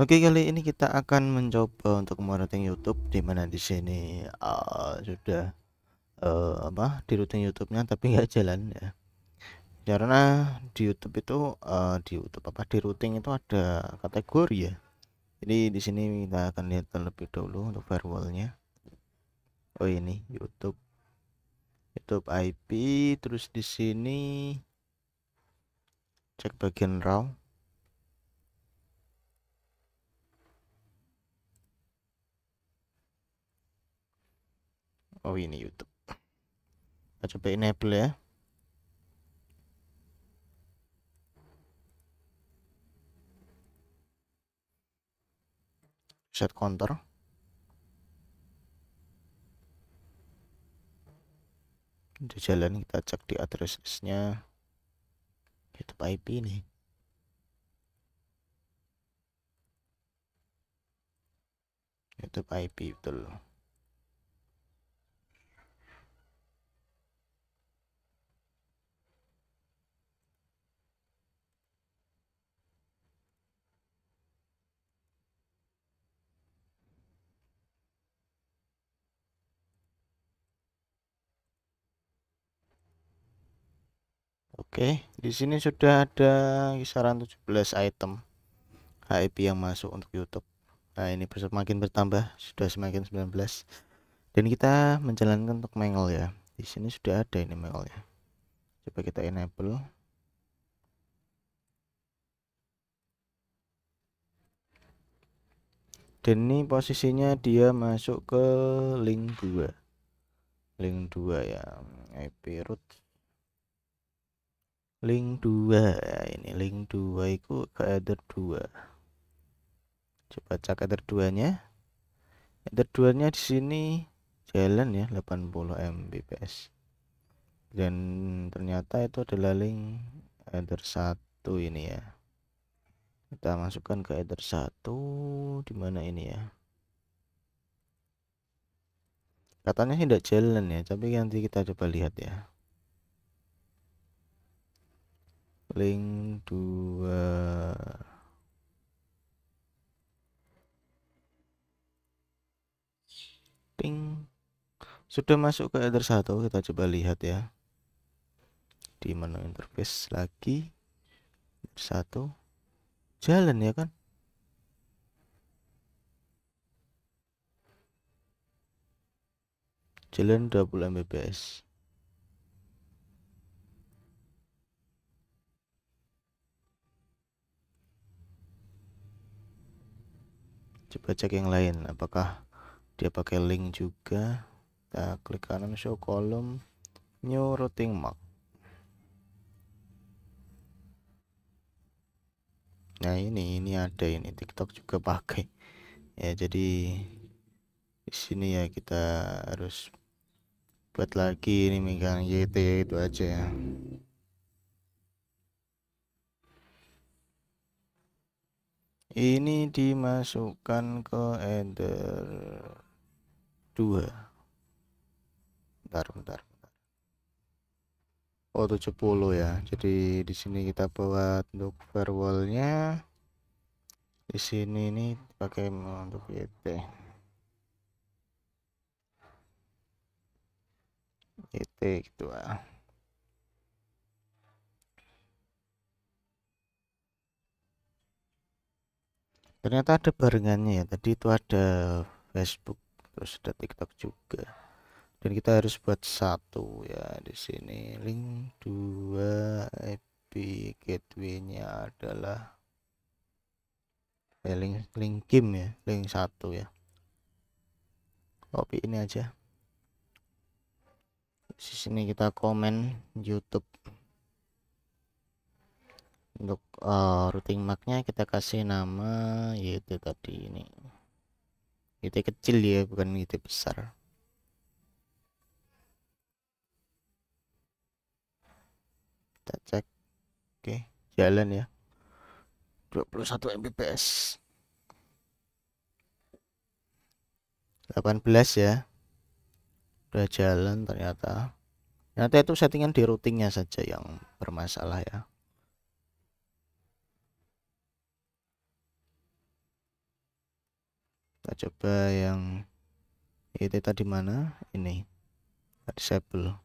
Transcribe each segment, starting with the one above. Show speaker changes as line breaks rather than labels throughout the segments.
Oke kali ini kita akan mencoba untuk merouting YouTube di mana di sini uh, sudah uh, apa di routing YouTube-nya tapi nggak jalan ya karena di YouTube itu uh, di YouTube apa di routing itu ada kategori ya jadi di sini kita akan lihat terlebih dahulu untuk firewallnya oh ini YouTube YouTube IP terus di sini cek bagian raw oh ini YouTube kita coba enable ya set counter di jalan kita cek di address listnya YouTube IP nih YouTube IP betul Oke, di sini sudah ada kisaran 17 item HIP yang masuk untuk YouTube. Nah, ini semakin bertambah, sudah semakin 19. Dan kita menjalankan untuk mengel ya. Di sini sudah ada ini mengel ya. Coba kita enable. dan ini posisinya dia masuk ke link 2 link 2 ya IP root link 2 ini link 2 itu ke header 2 coba cek header 2 nya header 2 nya di sini jalan ya 80 mbps dan ternyata itu adalah link header 1 ini ya kita masukkan ke header 1 dimana ini ya katanya tidak jalan ya tapi nanti kita coba lihat ya link 2 ping sudah masuk ke header 1 kita coba lihat ya di menu interface lagi satu jalan ya kan jalan 20 mbps coba cek yang lain apakah dia pakai link juga kita klik kanan show column new routing mark nah ini ini ada ini TikTok juga pakai ya jadi di sini ya kita harus buat lagi ini megang YT itu aja ya ini dimasukkan ke header 2 bentar bentar bentar oh 70 ya jadi di sini kita buat untuk firewallnya di sini ini pakai untuk YT YT gitu ah ternyata ada barengannya ya tadi itu ada Facebook terus ada TikTok juga dan kita harus buat satu ya di sini link dua IP gateway-nya adalah eh, link link game ya link satu ya copy ini aja di sini kita komen YouTube untuk uh, routing marknya kita kasih nama yaitu tadi ini itu kecil ya bukan itu besar kita cek oke jalan ya 21 Mbps 18 ya udah jalan ternyata ternyata itu settingan di routingnya saja yang bermasalah ya coba yang itu tadi mana ini disable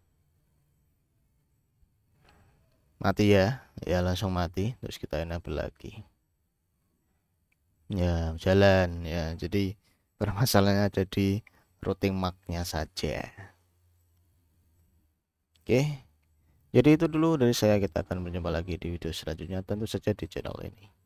mati ya ya langsung mati terus kita enable lagi ya jalan ya jadi permasalahannya ada di routing marknya saja oke jadi itu dulu dari saya kita akan berjumpa lagi di video selanjutnya tentu saja di channel ini